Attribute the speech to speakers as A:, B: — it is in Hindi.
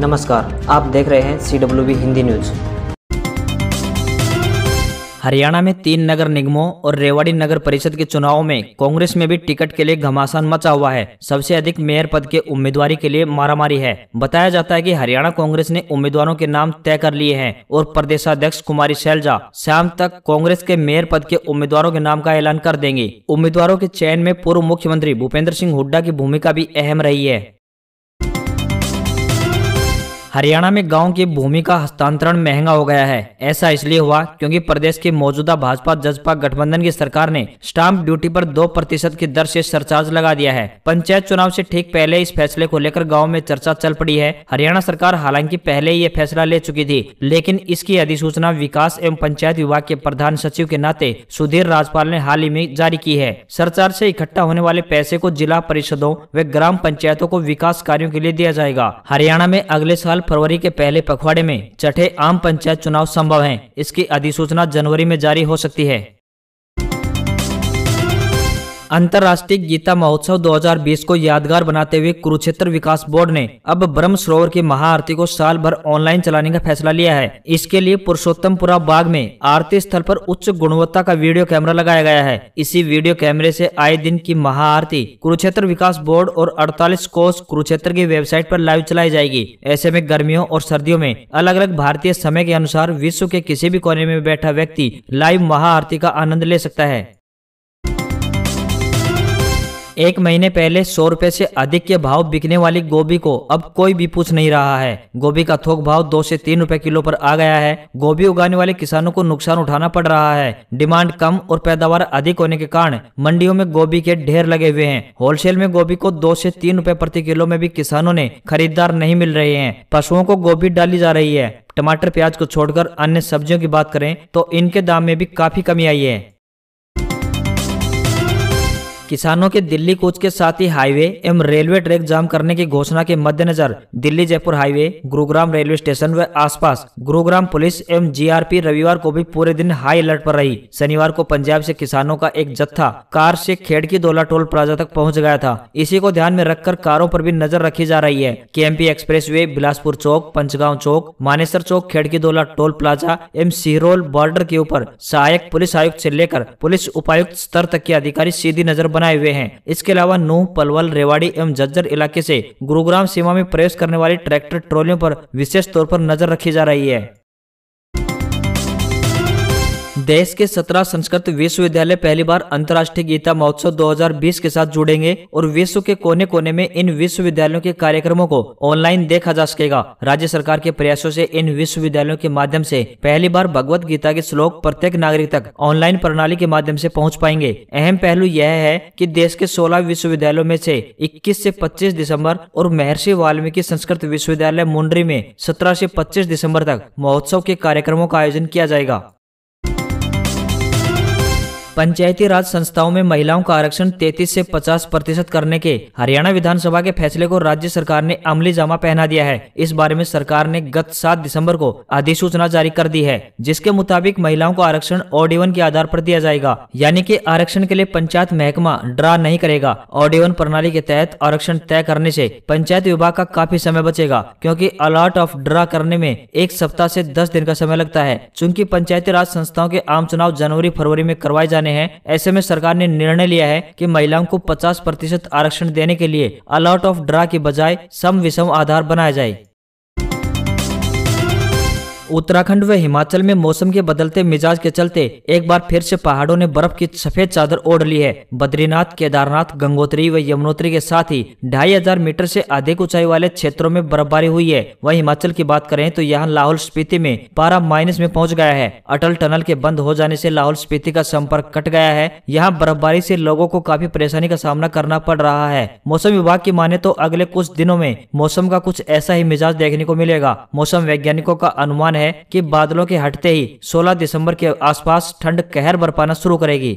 A: नमस्कार आप देख रहे हैं C W B Hindi news Haryana में तीन नगर निगमों और रेवाड़ी नगर परिषद के चुनाव में कांग्रेस में भी टिकट के लिए घमासान मचा हुआ है सबसे अधिक मेयर पद के उम्मीदवारी के लिए मारामारी है बताया जाता है कि हरियाणा कांग्रेस ने उम्मीदवारों के नाम तय कर लिए हैं और प्रदेशाध्यक्ष कुमारी शैलजा शाम तक कांग्रेस के मेयर पद के उम्मीदवारों के नाम का ऐलान कर देंगे उम्मीदवारों के चयन में पूर्व मुख्यमंत्री भूपेंद्र सिंह हुड्डा की भूमिका भी अहम रही है हरियाणा में गांव की भूमि का हस्तांतरण महंगा हो गया है ऐसा इसलिए हुआ क्योंकि प्रदेश की मौजूदा भाजपा जजपा गठबंधन की सरकार ने स्टाम्प ड्यूटी पर दो प्रतिशत की दर से सरचार्ज लगा दिया है पंचायत चुनाव से ठीक पहले इस फैसले को लेकर गाँव में चर्चा चल पड़ी है हरियाणा सरकार हालांकि पहले ये फैसला ले चुकी थी लेकिन इसकी अधिसूचना विकास एवं पंचायत विभाग के प्रधान सचिव के नाते सुधीर राजपाल ने हाल ही में जारी की है सरचार्ज ऐसी इकट्ठा होने वाले पैसे को जिला परिषदों व ग्राम पंचायतों को विकास कार्यो के लिए दिया जाएगा हरियाणा में अगले साल फरवरी के पहले पखवाड़े में छठे आम पंचायत चुनाव संभव हैं। इसकी अधिसूचना जनवरी में जारी हो सकती है अंतर्राष्ट्रीय गीता महोत्सव 2020 को यादगार बनाते हुए कुरुक्षेत्र विकास बोर्ड ने अब ब्रह्म सरोवर की महाआरती को साल भर ऑनलाइन चलाने का फैसला लिया है इसके लिए पुरुषोत्तमपुरा बाग में आरती स्थल पर उच्च गुणवत्ता का वीडियो कैमरा लगाया गया है इसी वीडियो कैमरे से आए दिन की महाआरती कुरुक्षेत्र विकास बोर्ड और अड़तालीस कोष कुरुक्षेत्र की वेबसाइट आरोप लाइव चलाई जाएगी ऐसे में गर्मियों और सर्दियों में अलग अलग भारतीय समय के अनुसार विश्व के किसी भी कोने में बैठा व्यक्ति लाइव महाआरती का आनंद ले सकता है एक महीने पहले सौ रूपए ऐसी अधिक के भाव बिकने वाली गोभी को अब कोई भी पूछ नहीं रहा है गोभी का थोक भाव दो से तीन रूपए किलो पर आ गया है गोभी उगाने वाले किसानों को नुकसान उठाना पड़ रहा है डिमांड कम और पैदावार अधिक होने के कारण मंडियों में गोभी के ढेर लगे हुए हैं होलसेल में गोभी को दो से तीन रूपए प्रति किलो में भी किसानों ने खरीदार नहीं मिल रहे हैं पशुओं को गोभी डाली जा रही है टमाटर प्याज को छोड़कर अन्य सब्जियों की बात करें तो इनके दाम में भी काफी कमी आई है किसानों के दिल्ली कूच के साथ ही हाईवे एवं रेलवे ट्रैक जाम करने की घोषणा के मद्देनजर Delhi Jaipur highway Gurugram railway station व आसपास गुरुग्राम पुलिस एवं जीआरपी रविवार को भी पूरे दिन हाई अलर्ट पर रही शनिवार को पंजाब से किसानों का एक जत्था कार से खेड़ की दोला टोल प्लाजा तक पहुँच गया था इसी को ध्यान में रखकर कारों पर भी नजर रखी जा रही है के expressway Bilaspur Chowk Panchgaon Chowk Manesar Chowk Kherki Daula toll plaza एवं सिहरोल बॉर्डर के ऊपर सहायक पुलिस आयुक्त ऐसी लेकर पुलिस उपायुक्त स्तर तक के अधिकारी सीधी नजर बना बनाए हुए हैं इसके अलावा नूह पलवल रेवाड़ी एवं जज्जर इलाके से गुरुग्राम सीमा में प्रवेश करने वाली ट्रैक्टर ट्रॉलियों पर विशेष तौर पर नजर रखी जा रही है देश के 17 संस्कृत विश्वविद्यालय पहली बार अंतर्राष्ट्रीय गीता महोत्सव 2020 के साथ जुड़ेंगे और विश्व के कोने कोने में इन विश्वविद्यालयों के कार्यक्रमों को ऑनलाइन देखा जा सकेगा राज्य सरकार के प्रयासों से इन विश्वविद्यालयों के माध्यम से पहली बार भगवत गीता के श्लोक प्रत्येक नागरिक तक ऑनलाइन प्रणाली के माध्यम ऐसी पहुँच पाएंगे अहम पहलू यह है की देश के सोलह विश्वविद्यालयों में से इक्कीस ऐसी पच्चीस दिसम्बर और महर्षि वाल्मीकि संस्कृत विश्वविद्यालय मुंडरी में सत्रह ऐसी पच्चीस दिसम्बर तक महोत्सव के कार्यक्रमों का आयोजन किया जाएगा पंचायती राज संस्थाओं में महिलाओं का आरक्षण 33 से 50 प्रतिशत करने के हरियाणा विधानसभा के फैसले को राज्य सरकार ने अमली जामा पहना दिया है इस बारे में सरकार ने गत 7 दिसंबर को अधिसूचना जारी कर दी है जिसके मुताबिक महिलाओं को आरक्षण ऑडिवन के आधार पर दिया जाएगा यानी कि आरक्षण के लिए पंचायत महकमा ड्रा नहीं करेगा ऑडिवन प्रणाली के तहत आरक्षण तय करने ऐसी पंचायत विभाग का काफी समय बचेगा क्यूँकी अलॉट ऑफ ड्रा करने में एक सप्ताह ऐसी दस दिन का समय लगता है चूंकि पंचायती राज संस्थाओं के आम चुनाव जनवरी फरवरी में करवाए जाने जाने हैं ऐसे में सरकार ने निर्णय लिया है कि महिलाओं को 50 प्रतिशत आरक्षण देने के लिए अलॉट ऑफ ड्रा के बजाय सम विषम आधार बनाया जाए उत्तराखंड व हिमाचल में मौसम के बदलते मिजाज के चलते एक बार फिर से पहाड़ों ने बर्फ की सफेद चादर ओढ़ ली है बद्रीनाथ केदारनाथ गंगोत्री व यमुनोत्री के साथ ही ढाई हजार मीटर से अधिक ऊंचाई वाले क्षेत्रों में बर्फबारी हुई है वहीं हिमाचल की बात करें तो यहाँ लाहौल स्पीति में पारा माइनस में पहुँच गया है अटल टनल के बंद हो जाने ऐसी लाहौल स्पीति का संपर्क कट गया है यहाँ बर्फबारी ऐसी लोगों को काफी परेशानी का सामना करना पड़ रहा है मौसम विभाग की माने तो अगले कुछ दिनों में मौसम का कुछ ऐसा ही मिजाज देखने को मिलेगा मौसम वैज्ञानिकों का अनुमान है है कि बादलों के हटते ही 16 दिसंबर के आसपास ठंड कहर बरपाना शुरू करेगी